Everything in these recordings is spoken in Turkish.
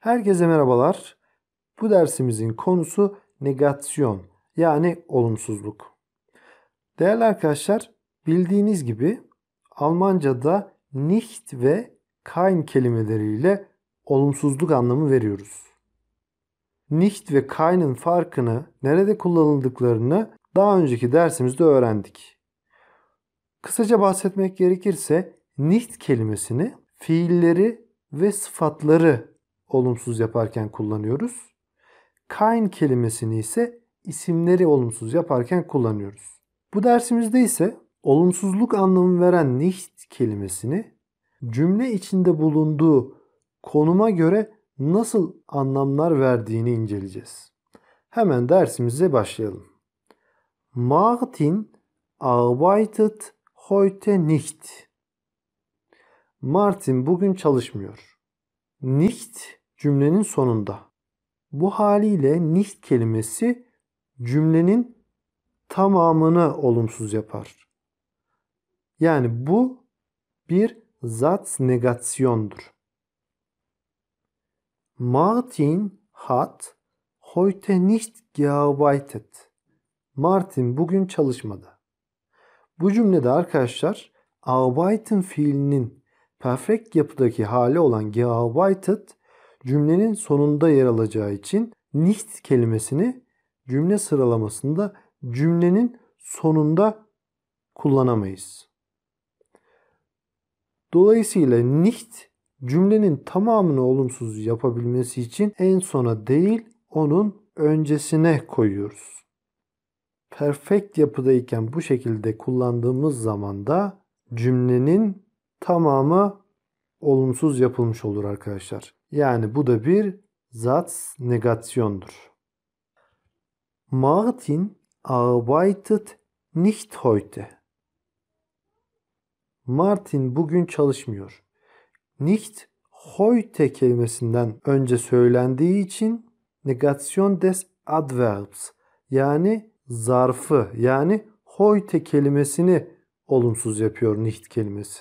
Herkese merhabalar. Bu dersimizin konusu negasyon yani olumsuzluk. Değerli arkadaşlar bildiğiniz gibi Almanca'da nicht ve kein kelimeleriyle olumsuzluk anlamı veriyoruz. Nicht ve kein'in farkını nerede kullanıldıklarını daha önceki dersimizde öğrendik. Kısaca bahsetmek gerekirse nicht kelimesini fiilleri ve sıfatları olumsuz yaparken kullanıyoruz. Kain kelimesini ise isimleri olumsuz yaparken kullanıyoruz. Bu dersimizde ise olumsuzluk anlamı veren nicht kelimesini cümle içinde bulunduğu konuma göre nasıl anlamlar verdiğini inceleyeceğiz. Hemen dersimize başlayalım. Martin arbeitet heute nicht. Martin bugün çalışmıyor nicht cümlenin sonunda. Bu haliyle nicht kelimesi cümlenin tamamını olumsuz yapar. Yani bu bir zat negasyondur. Martin hat heute nicht gearbeitet. Martin bugün çalışmadı. Bu cümlede arkadaşlar arbeiten fiilinin perfect yapıdaki hali olan gearbeitet cümlenin sonunda yer alacağı için nicht kelimesini cümle sıralamasında cümlenin sonunda kullanamayız. Dolayısıyla nicht cümlenin tamamını olumsuz yapabilmesi için en sona değil onun öncesine koyuyoruz. Perfect yapıdayken bu şekilde kullandığımız zaman da cümlenin tamamı olumsuz yapılmış olur arkadaşlar. Yani bu da bir zat negasyondur. Martin arbeitet nicht heute. Martin bugün çalışmıyor. Nicht heute kelimesinden önce söylendiği için negasyon des adverbs yani zarfı yani heute kelimesini olumsuz yapıyor nicht kelimesi.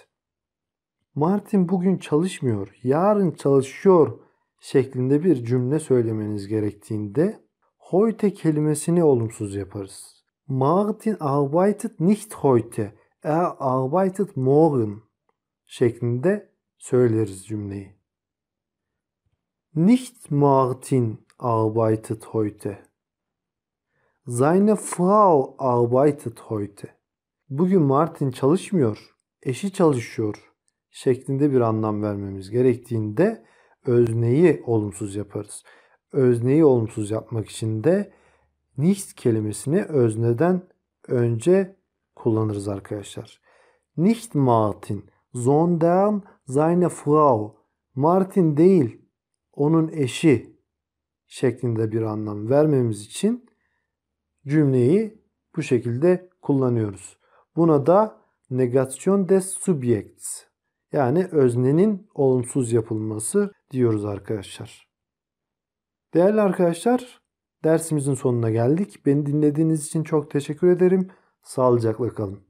Martin bugün çalışmıyor, yarın çalışıyor şeklinde bir cümle söylemeniz gerektiğinde heute kelimesini olumsuz yaparız. Martin arbeitet nicht heute, er arbeitet morgen şeklinde söyleriz cümleyi. Nicht Martin arbeitet heute. Seine Frau arbeitet heute. Bugün Martin çalışmıyor, eşi çalışıyor şeklinde bir anlam vermemiz gerektiğinde özneyi olumsuz yaparız. Özneyi olumsuz yapmak için de nicht kelimesini özneden önce kullanırız arkadaşlar. Nicht Martin, sondern seine Frau. Martin değil, onun eşi şeklinde bir anlam vermemiz için cümleyi bu şekilde kullanıyoruz. Buna da negation des subjekts yani öznenin olumsuz yapılması diyoruz arkadaşlar. Değerli arkadaşlar dersimizin sonuna geldik. Beni dinlediğiniz için çok teşekkür ederim. Sağlıcakla kalın.